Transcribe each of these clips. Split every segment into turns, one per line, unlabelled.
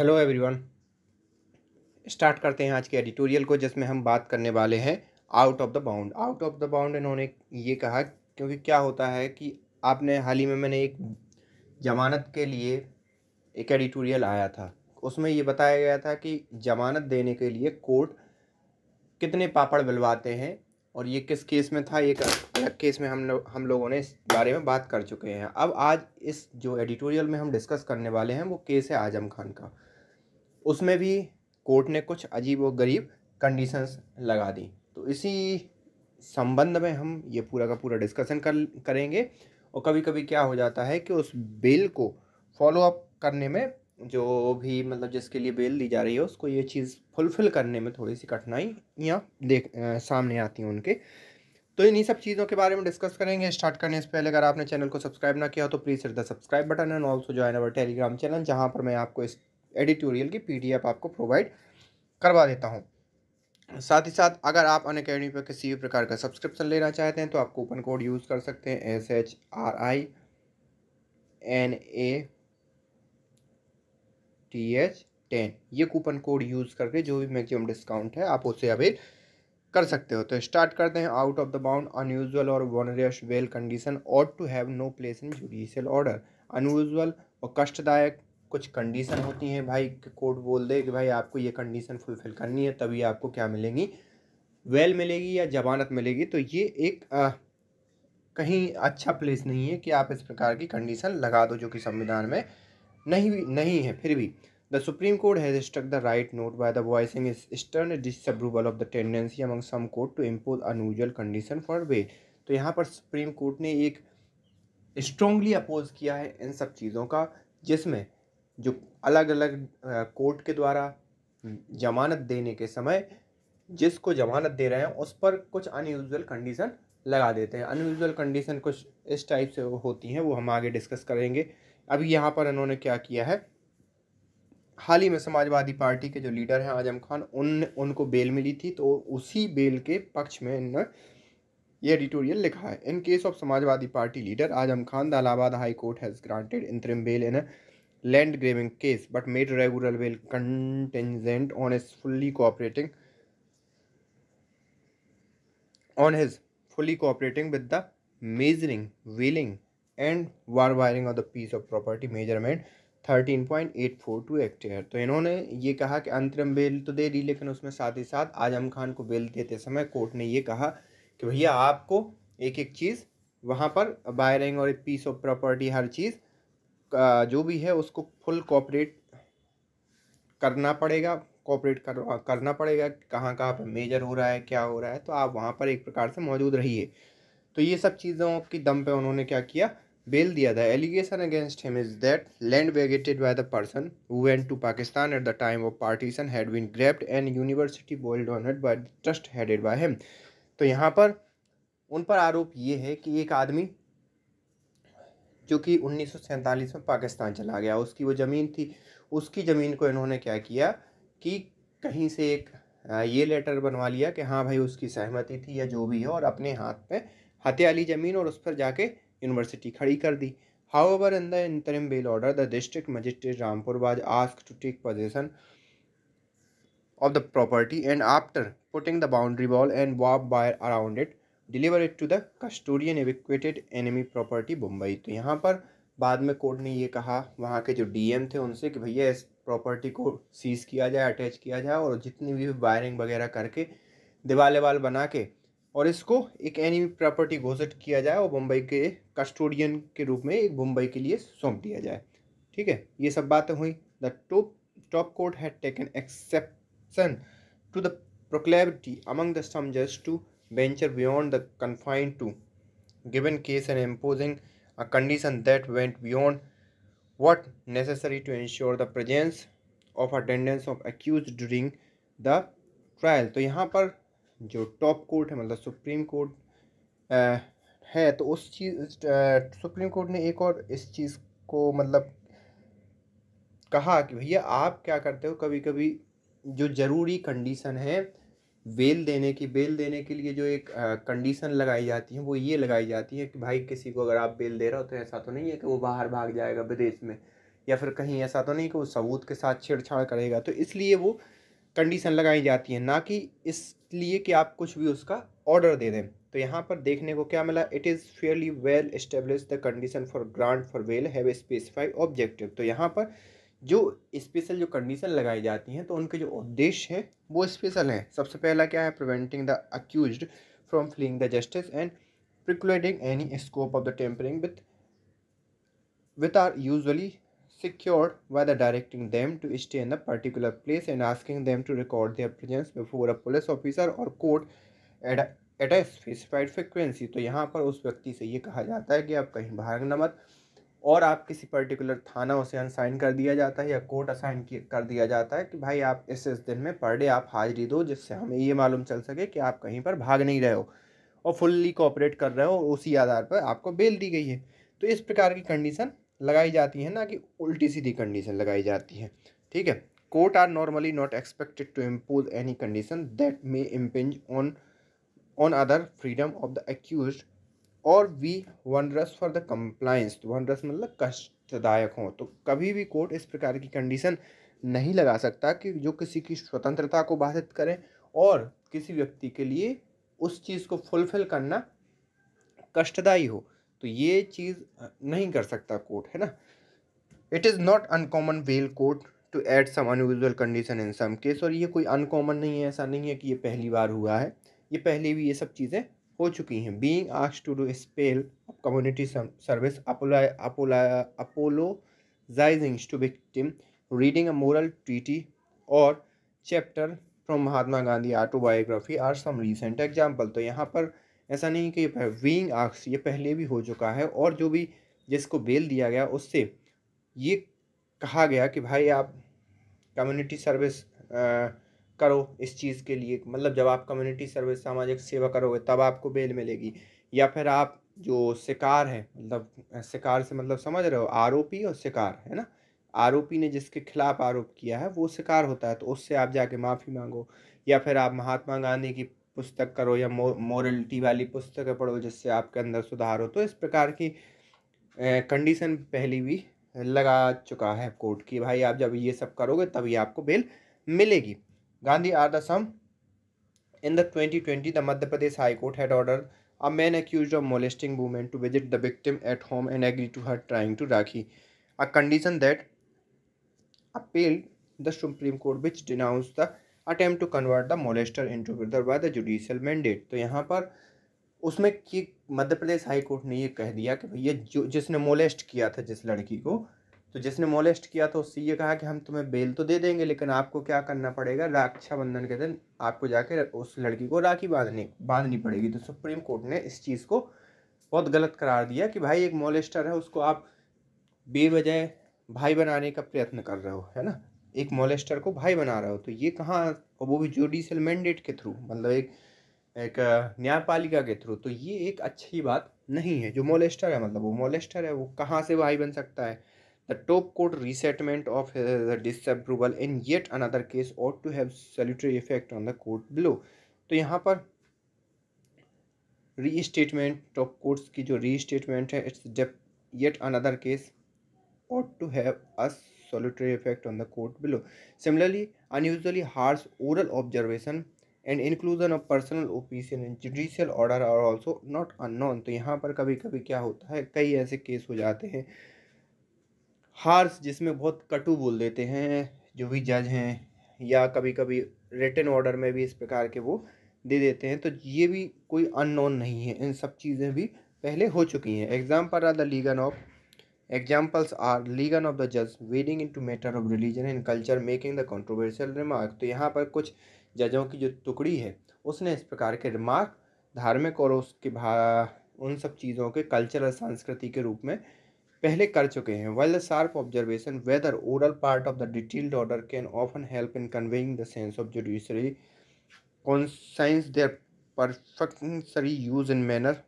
Hello everyone start करते हैं आज के एडिटोरियल को जिसमें हम बात करने वाले हैं out of the bound out of the bound इन्होंने ये कहा क्योंकि क्या होता है कि आपने हाल ही में मैंने एक जमानत के लिए एक एडिटोरियल आया था उसमें ये बताया गया था कि जमानत देने के लिए कोर्ट कितने पापड़ बिलवाते हैं और ये किस केस में था एक अलग केस में हम लोग हम लोगों ने इस बारे में बात कर चुके हैं अब आज इस जो एडिटोरियल में हम डिस्कस करने वाले हैं वो केस है आजम खान का उसमें भी कोर्ट ने कुछ अजीब व गरीब कंडीशंस लगा दी तो इसी संबंध में हम ये पूरा का पूरा डिस्कशन कर करेंगे और कभी कभी क्या हो जाता है कि उस बिल को फॉलो अप करने में जो भी मतलब जिसके लिए बेल दी जा रही है उसको ये चीज़ फुलफिल करने में थोड़ी सी कठिनाइयाँ देख आ, सामने आती हैं उनके तो इन्हीं सब चीज़ों के बारे में डिस्कस करेंगे स्टार्ट करने से पहले अगर आपने चैनल को सब्सक्राइब ना किया तो please sir the subscribe button and also join our Telegram channel जहाँ पर मैं आपको इस एडिटोरियल की पीडीएफ आपको प्रोवाइड करवा देता हूँ साथ ही साथ अगर आप अन अकेडमी पर किसी भी प्रकार का सब्सक्रिप्शन लेना चाहते हैं तो आप कूपन कोड यूज़ कर सकते हैं S H R I N A T H ten ये कूपन कोड यूज़ करके जो भी मैक्सिमम डिस्काउंट है आप उसे अवेल कर सकते हो तो स्टार्ट करते हैं out of the bound unusual और onerous well condition ought to have no place in judicial order unusual और कष्टदायक कुछ कंडीशन होती हैं भाई कोर्ट बोल दे कि भाई आपको ये कंडीशन फुलफ़िल करनी है तभी आपको क्या मिलेंगी वेल मिलेगी या जमानत मिलेगी तो ये एक आ, कहीं अच्छा प्लेस नहीं है कि आप इस प्रकार की कंडीशन लगा दो जो कि संविधान में नहीं नहीं है फिर भी the Supreme Court has struck the right note by the voicing is stern disapproval of the tendency among some court to impose unusual condition for way तो यहाँ पर सुप्रीम कोर्ट ने एक स्ट्रोंगली अपोज किया है इन सब चीज़ों का जिसमें जो अलग अलग कोर्ट के द्वारा जमानत देने के समय जिसको जमानत दे रहे हैं उस पर कुछ अनयूजल कंडीशन लगा देते हैं अनयूजल कंडीशन कुछ इस टाइप से होती हैं वो हम आगे डिस्कस करेंगे अभी यहाँ पर इन्होंने क्या किया है हाल ही में समाजवादी पार्टी के जो लीडर हैं आजम खान उन उनको बेल मिली थी तो उसी बेल के पक्ष में इन्होंने ये एडिटोरियल लिखा है in case of Samajwadi party leader Azam Khan the Allahabad High Court has granted interim bail in land grabbing case but made regular will contingent on his fully cooperating on his fully cooperating with the measuring wheeling and war wiring of the piece of property measurement thirteen point eight four two hectare तो इन्होंने ये कहा कि अंतरिम bell तो दे दी लेकिन उसमें साथ ही साथ आजम खान को बेल देते समय कोर्ट ने ये कहा कि भैया आपको एक एक चीज़ वहाँ पर वायरिंग और पीस ऑफ प्रॉपर्टी हर चीज़ जो भी है उसको फुल कॉपरेट करना पड़ेगा कॉपरेट कर करना पड़ेगा कहाँ कहाँ पर मेजर हो रहा है क्या हो रहा है तो आप वहाँ पर एक प्रकार से मौजूद रहिए तो ये सब चीज़ों की दम पे उन्होंने क्या किया बेल दिया था allegation against him is that land vacated by the person who went to Pakistan at the time of partition had been grabbed and university built on head by trust headed by him तो यहाँ पर उन पर आरोप ये है कि एक आदमी जो कि उन्नीस में पाकिस्तान चला गया उसकी वो ज़मीन थी उसकी ज़मीन को इन्होंने क्या किया कि कहीं से एक ये लेटर बनवा लिया कि हाँ भाई उसकी सहमति थी या जो भी है और अपने हाथ में हत्याली ज़मीन और उस पर जाके यूनिवर्सिटी खड़ी कर दी however in the interim bail order the district magistrate Rampur was asked to take possession of the property and after putting the boundary wall and वॉक wire around it deliver it to the custodian evacuated enemy property Mumbai तो यहाँ पर बाद में court ने ये कहा वहाँ के जो डीएम थे उनसे कि भैया इस प्रॉपर्टी को सीज किया जाए अटैच किया जाए और जितनी भी वायरिंग वगैरह करके दिवाले वाल बना के और इसको एक एनिमी प्रॉपर्टी घोषित किया जाए और मुंबई के कस्टोडियन के रूप में एक मुंबई के लिए सौंप दिया जाए ठीक है ये सब बातें हुई the top top court had taken exception to the proclivity among the some to venture beyond the confined to given case and imposing a condition that went beyond what necessary to ensure the presence of attendance of accused during the trial तो यहाँ पर जो top court है मतलब supreme court है तो उस चीज़ supreme court ने एक और इस चीज़ को मतलब कहा कि भैया आप क्या करते हो कभी कभी जो ज़रूरी कंडीशन है बेल देने की बेल देने के लिए जो एक कंडीशन लगाई जाती है वो ये लगाई जाती है कि भाई किसी को अगर आप बेल दे रहे हो तो ऐसा तो नहीं है कि वो बाहर भाग जाएगा विदेश में या फिर कहीं ऐसा तो नहीं कि वो सबूत के साथ छेड़छाड़ करेगा तो इसलिए वो कंडीशन लगाई जाती है ना कि इसलिए कि आप कुछ भी उसका ऑर्डर दे दें तो यहाँ पर देखने को क्या मिला it is fairly well establish the condition for grant for well have a specified objective तो यहाँ पर जो स्पेशल जो कंडीशन लगाई जाती हैं तो उनके जो उद्देश्य है वो स्पेशल हैं सबसे पहला क्या है preventing the accuse from fleeing the justice and precluding any scope of the tampering with with are usually secured by the directing them to stay in the particular place and asking them to record their presence before a police officer और court at a specified frequency तो यहाँ पर उस व्यक्ति से ये कहा जाता है कि आप कहीं भाग न मत और आप किसी पर्टिकुलर थाना उसे अनसाइन कर दिया जाता है या कोर्ट असाइन कर दिया जाता है कि भाई आप इस इस दिन में पर डे आप हाजिरी दो जिससे हमें ये मालूम चल सके कि आप कहीं पर भाग नहीं रहे हो और फुल्ली कोऑपरेट कर रहे हो उसी आधार पर आपको बेल दी गई है तो इस प्रकार की कंडीशन लगाई जाती है ना कि उल्टी सीधी कंडीशन लगाई जाती है ठीक है court are normally not expected to impose any condition that may impinge on on other freedom of the accuse और be onerous for the compliance तो वनरस मतलब कष्टदायक हो तो कभी भी कोर्ट इस प्रकार की कंडीशन नहीं लगा सकता कि जो किसी की स्वतंत्रता को बाधित करें और किसी व्यक्ति के लिए उस चीज़ को फुलफिल करना कष्टदायी हो तो ये चीज़ नहीं कर सकता कोर्ट है ना it is not uncommon well court to add some unusual condition in some case और ये कोई अनकॉमन नहीं है ऐसा नहीं है कि ये पहली बार हुआ है ये पहले भी ये सब चीज़ें हो चुकी हैं बींग आज to do spell community service apologising to victim reading a moral treaty और chapter from Mahatma Gandhi autobiography are some recent example तो यहाँ पर ऐसा नहीं कि बींग आक्स ये पहले भी हो चुका है और जो भी जिसको बेल दिया गया उससे ये कहा गया कि भाई आप कम्युनिटी सर्विस करो इस चीज़ के लिए मतलब जब आप कम्युनिटी सर्विस सामाजिक सेवा करोगे तब आपको बेल मिलेगी या फिर आप जो शिकार है मतलब शिकार से मतलब समझ रहे हो आरोपी और शिकार है ना आरोपी ने जिसके खिलाफ आरोप किया है वो शिकार होता है तो उससे आप जाके माफ़ी मांगो या फिर आप महात्मा गांधी की पुस्तक करो या मॉरलिटी मोरलिटी वाली पुस्तकें पढ़ो जिससे आपके अंदर सुधार हो तो इस प्रकार की कंडीशन पहली भी लगा चुका है कोर्ट की भाई आप जब ये सब करोगे तभी आपको बेल मिलेगी Gandhi are the sum. In the 2020, the Madhya Pradesh High Court had ordered a man accused of molesting women to visit the victim at home and agree to her trying to Rakhi, a condition that appealed the Supreme Court which denounced the attempt to convert the molester into brother by the judicial mandate. तो यहाँ पर उसमें कि मध्य प्रदेश high court ने ये कह दिया कि भैया जो जिसने मोलेस्ट किया था जिस लड़की को तो जिसने मोलेस्ट किया था उससे ये कहा कि हम तुम्हें बेल तो दे देंगे लेकिन आपको क्या करना पड़ेगा रक्षाबंधन के दिन आपको जाके उस लड़की को राखी बांधनी बांधनी पड़ेगी तो सुप्रीम कोर्ट ने इस चीज़ को बहुत गलत करार दिया कि भाई एक मोलेस्टर है उसको आप बेवजह भाई बनाने का प्रयत्न कर रहे हो है ना एक मोलेस्टर को भाई बना रहे हो तो ये कहाँ और वो भी जुडिशियल मैंडेट के थ्रू मतलब एक एक न्यायपालिका के थ्रू तो ये एक अच्छी बात नहीं है जो मोलेस्टर है मतलब वो मोलेस्टर है वो कहाँ से भाई बन सकता है The top court resettlement of the disapproval in yet another case ought to have salutary effect on the court below. to yahan par restatement top courts ki jo restatement hai it's yet another case ought to have a salutary effect on the court below. Similarly, unusually harsh oral observation and inclusion of personal opinion in judicial order are also not unknown. तो यहाँ पर कभी कभी क्या होता है कई ऐसे केस हो जाते हैं हार्स जिसमें बहुत कटु बोल देते हैं जो भी जज हैं या कभी कभी रिटर्न ऑर्डर में भी इस प्रकार के वो दे देते हैं तो ये भी कोई अननोन नहीं है इन सब चीज़ें भी पहले हो चुकी हैं example are the legion of examples are legion of the जज wading into matter of religion and culture making the controversial remark तो यहाँ पर कुछ जजों की जो टुकड़ी है उसने इस प्रकार के रिमार्क धार्मिक और उसके भा उन सब चीज़ों के कल्चर और संस्कृति के रूप में पहले कर चुके हैं well the sharp observation whether oral part of the detailed order can often help in conveying the sense of judiciary conscience their perfunctory use in manner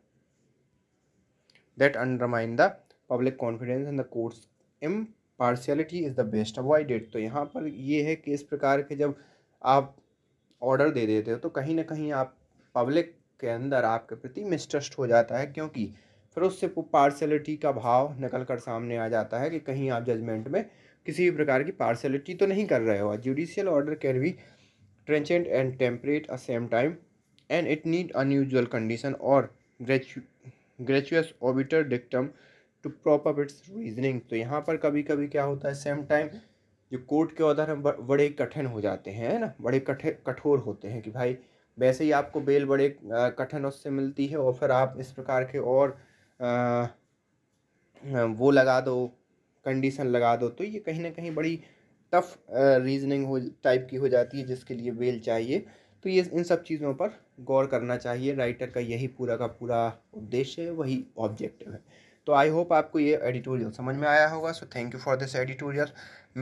undermine the public confidence in the the impartiality is the best avoided तो यहाँ पर ये है कि इस प्रकार के जब आप ऑर्डर दे देते हो तो कहीं ना कहीं आप पब्लिक के अंदर आपके प्रति मिसट्रस्ट हो जाता है क्योंकि फिर उससे पार्सलिटी का भाव निकल कर सामने आ जाता है कि कहीं आप जजमेंट में किसी भी प्रकार की पार्सलिटी तो नहीं कर रहे हो judicial order can be trenchant and temperate a same time and it need unusual condition और gratuitous obiter dictum to prop up its reasoning तो यहाँ पर कभी कभी क्या होता है सेम टाइम जो कोर्ट के ऑर्डर हैं बड़े कठिन हो जाते हैं ना बड़े कठोर होते हैं कि भाई वैसे ही आपको बेल बड़े कठिन उससे मिलती है और फिर आप इस प्रकार के और वो लगा दो कंडीशन लगा दो तो ये कहीं ना कहीं बड़ी टफ रीजनिंग हो टाइप की हो जाती है जिसके लिए वेल चाहिए तो ये इन सब चीज़ों पर गौर करना चाहिए राइटर का यही पूरा का पूरा उद्देश्य है वही ऑब्जेक्टिव है तो आई होप आपको ये एडिटोरियल समझ में आया होगा so thank you for this editorial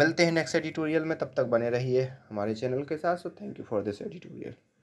मिलते हैं नेक्स्ट एडिटोरियल में तब तक बने रहिए हमारे चैनल के साथ so thank you for this editorial